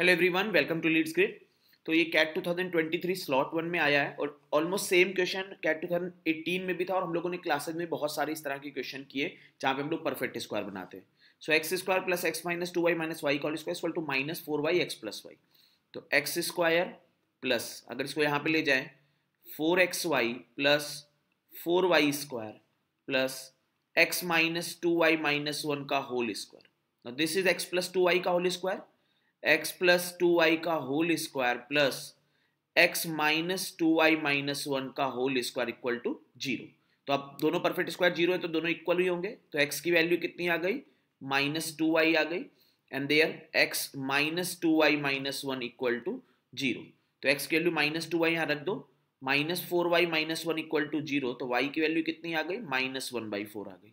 Hello everyone welcome to Leads Grade तो ये cat 2023 slot one में आया है और ऑलमोस्ट सेम क्वेश्चन कैट 2018 में भी था और हम लोगों ने क्लासेज में बहुत सारे इस तरह के क्वेश्चन किए जहाँ पे हम लोग परफेक्ट स्क्वायर बनाते हैं so x square plus x minus two y minus y whole square equal to minus four y x plus y तो एक्स स्क्वायर प्लस अगर इसको यहाँ पे ले जाए four x y plus four y square plus x minus two y minus one का whole square this is x plus two y का whole square x plus two y का whole square plus x minus two y minus one का whole square equal to zero तो अब दोनों perfect square zero है तो दोनों equal ही होंगे तो एक्स की वैल्यू कितनी आ गई माइनस टू वाई आ गई and there x minus two y minus one equal to zero तो एक्स की वैल्यू माइनस टू वाई यहाँ रख दो minus four y minus one equal to zero तो वाई की वैल्यू कितनी आ गई माइनस वन बाई फोर आ गई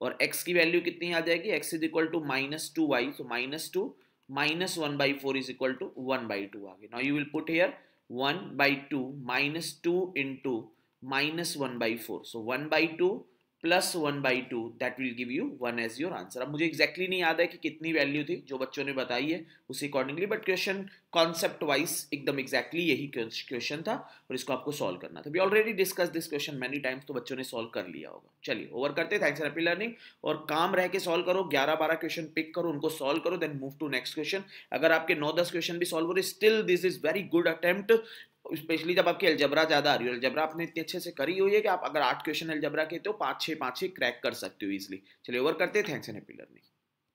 और एक्स की वैल्यू कितनी आ जाएगी x is equal to minus two y तो minus two minus 1 by 4 is equal to 1 by 2 aage. Now you will put here 1 by 2 minus 2 into minus 1 by 4. So 1 by 2 plus one by two that will give you one as your answer अब मुझे exactly exactly नहीं याद है कि कितनी value थी जो बच्चों ने बताई है उसी accordingly but question concept wise एकदम एक्जैक्टली यही क्वेश्चन था और इसको आपको सॉल्व करना था we already discuss this question many times तो बच्चों ने सॉल्व कर लिया होगा चलिए ओवर करते थैंक्स एपी लर्निंग और काम रह के सॉल्व करो ग्यारह बारह क्वेश्चन पिक करो उनको सॉल्व करो then move to next question अगर आपके नौ दस क्वेश्चन भी सॉल्व हो रहे still this is very good attempt specially जब आपकी अल्जबरा ज़्यादा आ रही हो एल्जबरा आपने इतने अच्छे से करी हुई है कि आप अगर आठ क्वेश्चन एल्जबरा के तो पाँच छः पाँच छः क्रैक कर सकते हो इजिली चलिए ओवर करते हैं थैंक्स एन एपिलर नहीं